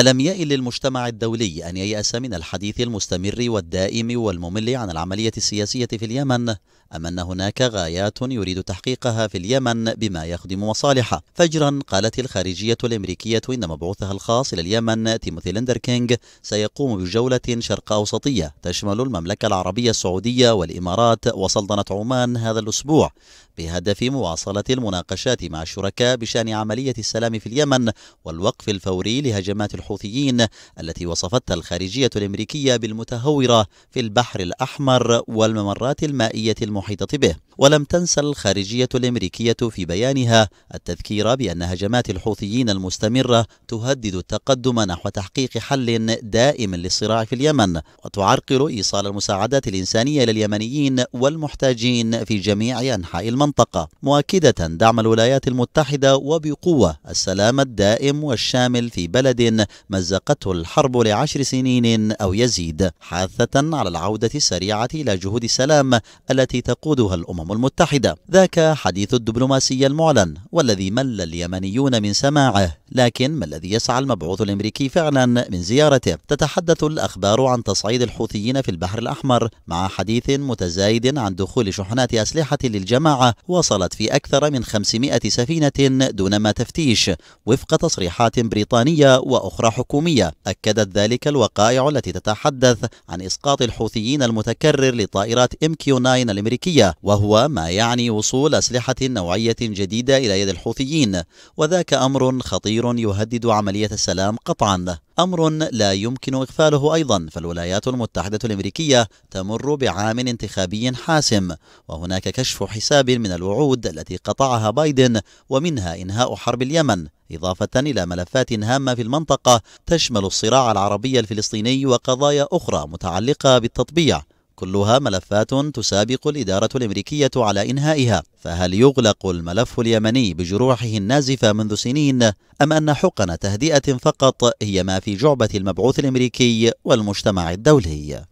ألم يئل للمجتمع الدولي أن ييأس من الحديث المستمر والدائم والممل عن العملية السياسية في اليمن أم أن هناك غايات يريد تحقيقها في اليمن بما يخدم مصالحه فجرا قالت الخارجية الأمريكية إن مبعوثها الخاص إلى اليمن تيموثي ليندر كينج سيقوم بجولة شرق أوسطية تشمل المملكة العربية السعودية والإمارات وسلطنة عمان هذا الأسبوع بهدف مواصلة المناقشات مع الشركاء بشأن عملية السلام في اليمن والوقف الفوري لهجمات الحكومة الحوثيين التي وصفتها الخارجية الأمريكية بالمتهورة في البحر الأحمر والممرات المائية المحيطة به ولم تنسى الخارجية الأمريكية في بيانها التذكير بأن هجمات الحوثيين المستمرة تهدد التقدم نحو تحقيق حل دائم للصراع في اليمن وتعرقل إيصال المساعدات الإنسانية لليمنيين والمحتاجين في جميع أنحاء المنطقة مؤكدة دعم الولايات المتحدة وبقوة السلام الدائم والشامل في بلد مزقته الحرب لعشر سنين أو يزيد حاثة على العودة السريعة إلى جهود السلام التي تقودها الأمم الأمم المتحدة ذاك حديث الدبلوماسية المعلن والذي مل اليمنيون من سماعه لكن ما الذي يسعى المبعوث الامريكي فعلا من زيارته؟ تتحدث الاخبار عن تصعيد الحوثيين في البحر الاحمر مع حديث متزايد عن دخول شحنات اسلحه للجماعه وصلت في اكثر من 500 سفينه دون ما تفتيش وفق تصريحات بريطانيه واخرى حكوميه، اكدت ذلك الوقائع التي تتحدث عن اسقاط الحوثيين المتكرر لطائرات ام كيو 9 الامريكيه وهو ما يعني وصول اسلحه نوعيه جديده الى يد الحوثيين وذاك امر خطير خطير يهدد عملية السلام قطعا أمر لا يمكن إغفاله أيضا فالولايات المتحدة الأمريكية تمر بعام انتخابي حاسم وهناك كشف حساب من الوعود التي قطعها بايدن ومنها إنهاء حرب اليمن إضافة إلى ملفات هامة في المنطقة تشمل الصراع العربي الفلسطيني وقضايا أخرى متعلقة بالتطبيع كلها ملفات تسابق الإدارة الأمريكية على إنهائها فهل يغلق الملف اليمني بجروحه النازفة منذ سنين أم أن حقن تهدئة فقط هي ما في جعبة المبعوث الأمريكي والمجتمع الدولي